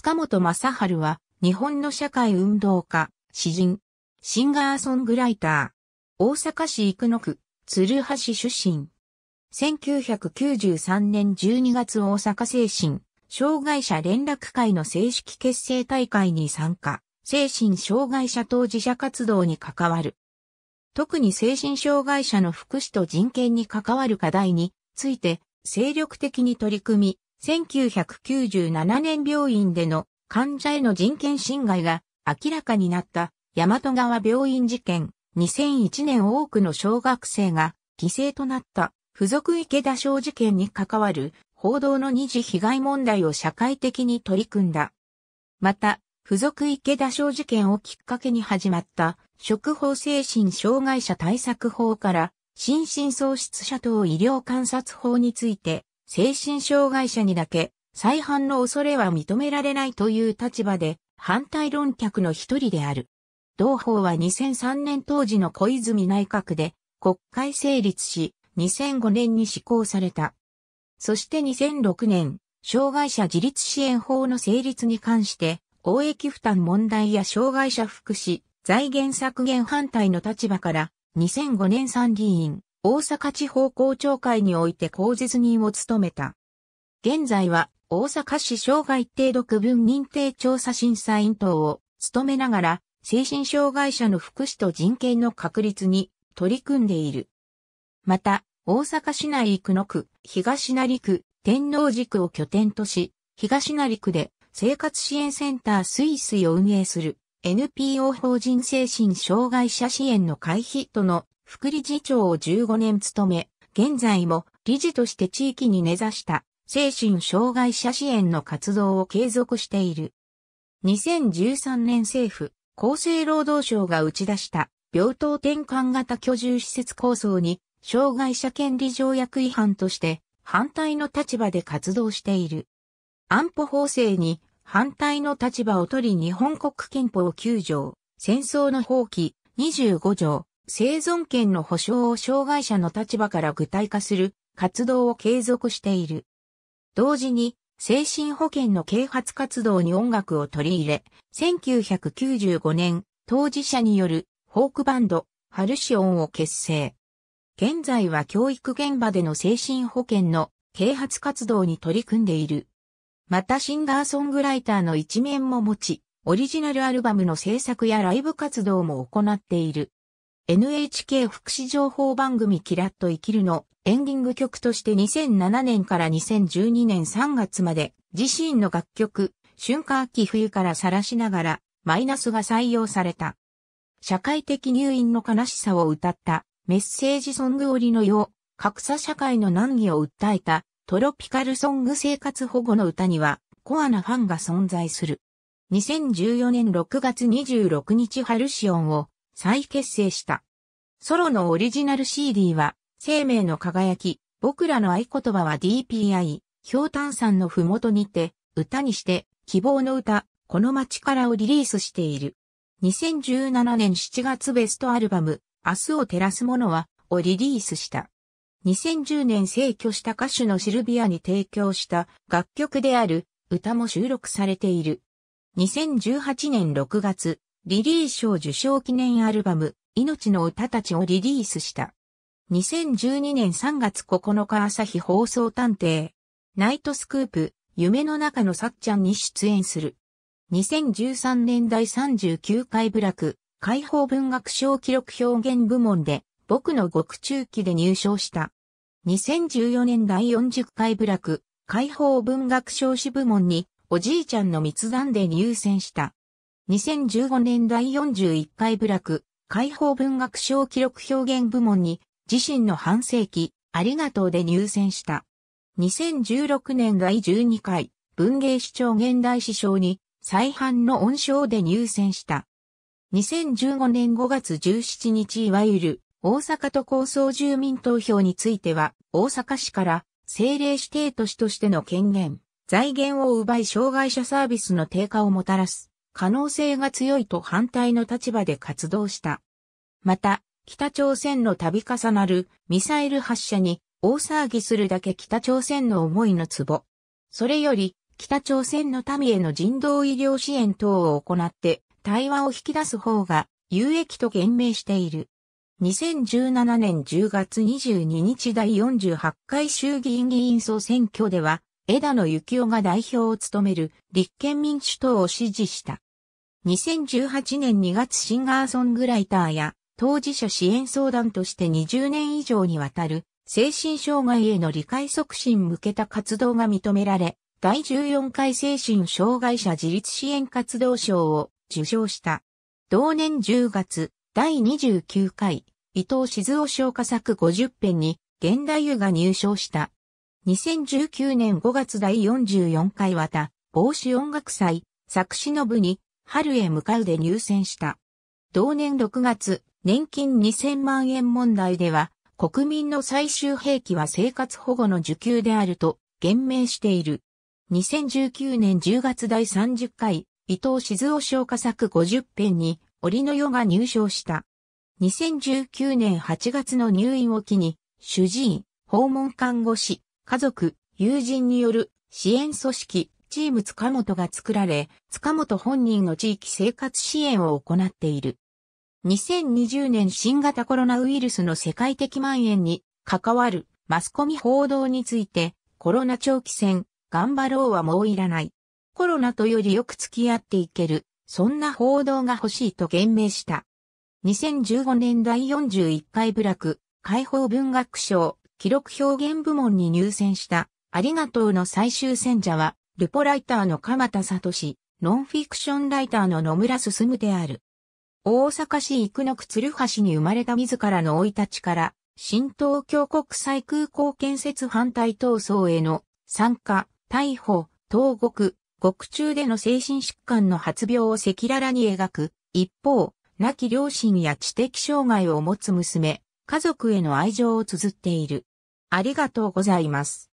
塚本正春は、日本の社会運動家、詩人、シンガーソングライター、大阪市生野区、鶴橋出身。1993年12月大阪精神、障害者連絡会の正式結成大会に参加、精神障害者当事者活動に関わる。特に精神障害者の福祉と人権に関わる課題について精力的に取り組み、1997年病院での患者への人権侵害が明らかになった大和川病院事件2001年多くの小学生が犠牲となった付属池田小事件に関わる報道の二次被害問題を社会的に取り組んだ。また、付属池田小事件をきっかけに始まった食法精神障害者対策法から心神喪失者等医療観察法について精神障害者にだけ再犯の恐れは認められないという立場で反対論客の一人である。同法は2003年当時の小泉内閣で国会成立し、2005年に施行された。そして2006年、障害者自立支援法の成立に関して、公益負担問題や障害者福祉、財源削減反対の立場から、2005年参議院、大阪地方公聴会において公実人を務めた。現在は大阪市障害程度区分認定調査審査員等を務めながら、精神障害者の福祉と人権の確立に取り組んでいる。また、大阪市内区の区、東成区、天王寺区を拠点とし、東成区で生活支援センタースイスイを運営する NPO 法人精神障害者支援の会費との副理事長を15年務め、現在も理事として地域に根ざした精神障害者支援の活動を継続している。2013年政府、厚生労働省が打ち出した病棟転換型居住施設構想に障害者権利条約違反として反対の立場で活動している。安保法制に反対の立場を取り日本国憲法9条、戦争の放棄25条、生存権の保障を障害者の立場から具体化する活動を継続している。同時に、精神保健の啓発活動に音楽を取り入れ、1995年、当事者によるフォークバンド、ハルシオンを結成。現在は教育現場での精神保健の啓発活動に取り組んでいる。またシンガーソングライターの一面も持ち、オリジナルアルバムの制作やライブ活動も行っている。NHK 福祉情報番組キラッと生きるのエンディング曲として2007年から2012年3月まで自身の楽曲、春夏秋冬から晒しながらマイナスが採用された。社会的入院の悲しさを歌ったメッセージソング折のよう、格差社会の難儀を訴えたトロピカルソング生活保護の歌にはコアなファンが存在する。2014年6月26日ハルシオンを再結成した。ソロのオリジナル CD は、生命の輝き、僕らの合言葉は DPI、氷炭酸のふもとにて、歌にして、希望の歌、この街からをリリースしている。2017年7月ベストアルバム、明日を照らすものは、をリリースした。2010年逝去した歌手のシルビアに提供した楽曲である歌も収録されている。2018年6月、リリー賞受賞記念アルバム、命の歌たちをリリースした。2012年3月9日朝日放送探偵、ナイトスクープ、夢の中のさっちゃんに出演する。2013年第39回部落、解放文学賞記録表現部門で、僕の極中期で入賞した。2014年第40回部落、解放文学賞支部門に、おじいちゃんの密談で入選した。2015年第41回部落、解放文学賞記録表現部門に、自身の半世紀、ありがとうで入選した。2016年第12回、文芸市長現代史賞に、再版の恩賞で入選した。2015年5月17日いわゆる、大阪都構想住民投票については、大阪市から政令指定都市としての権限、財源を奪い障害者サービスの低下をもたらす。可能性が強いと反対の立場で活動した。また、北朝鮮の度重なるミサイル発射に大騒ぎするだけ北朝鮮の思いのツボ。それより、北朝鮮の民への人道医療支援等を行って対話を引き出す方が有益と言明している。2017年10月22日第48回衆議院議員総選挙では、枝野幸男が代表を務める立憲民主党を支持した。2018年2月シンガーソングライターや当事者支援相談として20年以上にわたる精神障害への理解促進向けた活動が認められ、第14回精神障害者自立支援活動賞を受賞した。同年10月、第29回、伊藤静夫賞歌作50編に、現代湯が入賞した。2019年5月第44回綿、帽子音楽祭、作詞の部に、春へ向かうで入選した。同年6月、年金2000万円問題では、国民の最終兵器は生活保護の受給であると言明している。2019年10月第30回、伊藤静夫賞佳作50編に、折の世が入賞した。2019年8月の入院を機に、主治医、訪問看護師、家族、友人による支援組織、チーム塚本が作られ、塚本本人の地域生活支援を行っている。2020年新型コロナウイルスの世界的蔓延に関わるマスコミ報道について、コロナ長期戦、頑張ろうはもういらない。コロナとよりよく付き合っていける、そんな報道が欲しいと言明した。2015年第41回部落、解放文学賞、記録表現部門に入選した、ありがとうの最終選者は、ルポライターの鎌田聡、ノンフィクションライターの野村進である。大阪市生野区鶴橋に生まれた自らの生い立ちから、新東京国際空港建設反対闘争への参加、逮捕、投獄、獄中での精神疾患の発病を赤裸々に描く。一方、亡き両親や知的障害を持つ娘、家族への愛情を綴っている。ありがとうございます。